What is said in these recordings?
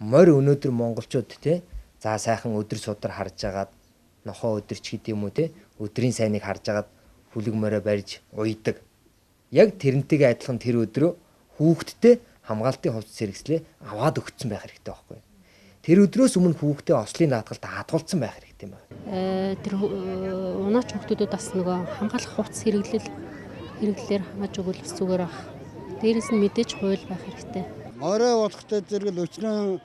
морь өнөөдөр монголчууд те за сайхан өдөр судар харж агаад нохоо өдөрч гэдэг юм уу те өдрийн сайныг харж агаад хүлэг морой барьж уйдаг. Яг тэрнтэйгээ адилхан тэр өдрөө хүүхдтэй хамгаалтын хувцас зэрэгслээ аваад өгсөн байх хэрэгтэй байхгүй юу? тэр өдрөөс өмнө хүүхдээ ослын даатгалд хатгуулсан байх хэрэгтэй юм байна. Э, тэр э, унаач хүүхдүүдэд бас нөгөө хамгаалах хувцас хэрэглэл хэрэглэлээр хамгааж өгвөл бас зүгээр баг. Дээрээс нь мэдээж хууль байх хэрэгтэй. Морой болохтой зэрэг өчнөө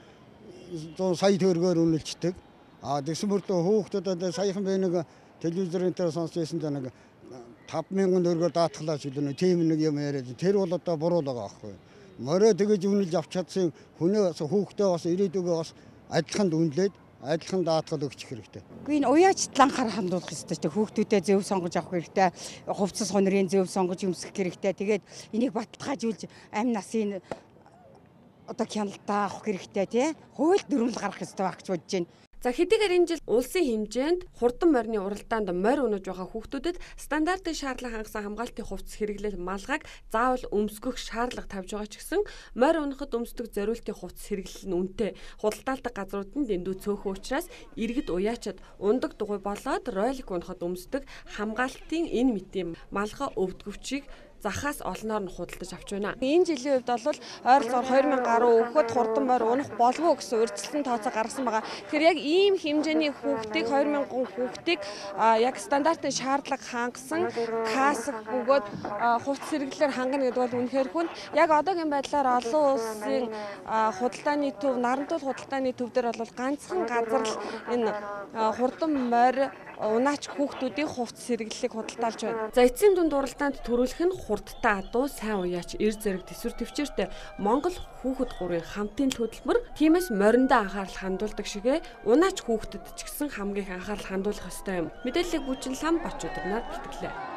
100 сая төгрөгөөр үнэлждэг. А тэгсэн мөртөө хүүхдүүдэд саяхан би нэг телевизор энтер сонсч байсан да нэг 5000 төгрөгөөр даатглаач гэдэг нэг тийм нэг юм яриад тэр бол одоо буруу л байгаа байхгүй. Морой тэгэж үнэлж авч чадсан хүнээ бас хүүхдээ бас ирээдүгөө бас ажилханд үнэлээд ажилхан даатгал өгч хэрэгтэй. Үгүй энэ уяачтлан хар хандуулах хэрэгтэй шүү дээ. Хүүхдүүдэд зэв сонгож авах хэрэгтэй. Хувцас хонорын зэв сонгож өмсөх хэрэгтэй. Тэгээд энийг баталгаажуулж амь насын одоо хяналтаа авах хэрэгтэй тий. Хууль дүрмэл гарах хэрэгтэй багч бодож байна. За хэдийгээр энэ жил улсын хэмжээнд хурдан морины уралдаанд морь унаж байгаа хүүхдүүдэд стандартын шаардлага хангасан хамгаалтын хувцас хэрэглэл малгайг заавал өмсгөх шаардлага тавьж байгаа ч гэсэн морь унахад өмсдөг зориултын хувцас хэрэглэл нь үнэтэй. Худалдаалдаг газрууд нь дэндүү цөөхөн учраас иргэд уяачаад ундаг дугуй болоод ройлик унахад өмсдөг хамгаалтын энэ мэтийн малгай өвдгөвчийг захаас олноор нь худалдаж авч байна. Энэ жилийн хувьд бол ойролцоогоор 2000 гаруй хүүхэд хурдан морь унах болов уу гэсэн урьдчилсан тооцоо гаргасан байгаа. Тэгэхээр яг ийм хэмжээний хүүхдийг 2000 хүүхдийг яг стандартын шаардлага хангасан каск бөгөөд хувц сэргэлээр хангана гэдэг бол үнэхээр хүнд. Яг одоогийн байдлаар олон улсын худалдааны төв, нарантуул худалдааны төв дээр бол ганцхан газар л энэ хурдан морь унаач хүүхдүүдийн хувц сэргэлийг худалдаалж байна. За эцсийн дүнд уралдаанд төрүүлэх нь хурдтай адуу сайн уяач эр зэрэг төсвөр төвчээртэй Монгол хүүхэд гурийн хамтын хөдөлмөр тиймээс мориндоо анхаарал хандуулдаг шигэ унаач хүүхдэд ч гэсэн хамгийн их анхаарал хандуулах ёстой юм. Мэдээллийг бүжин лам бач өдөр надад итгэлээ.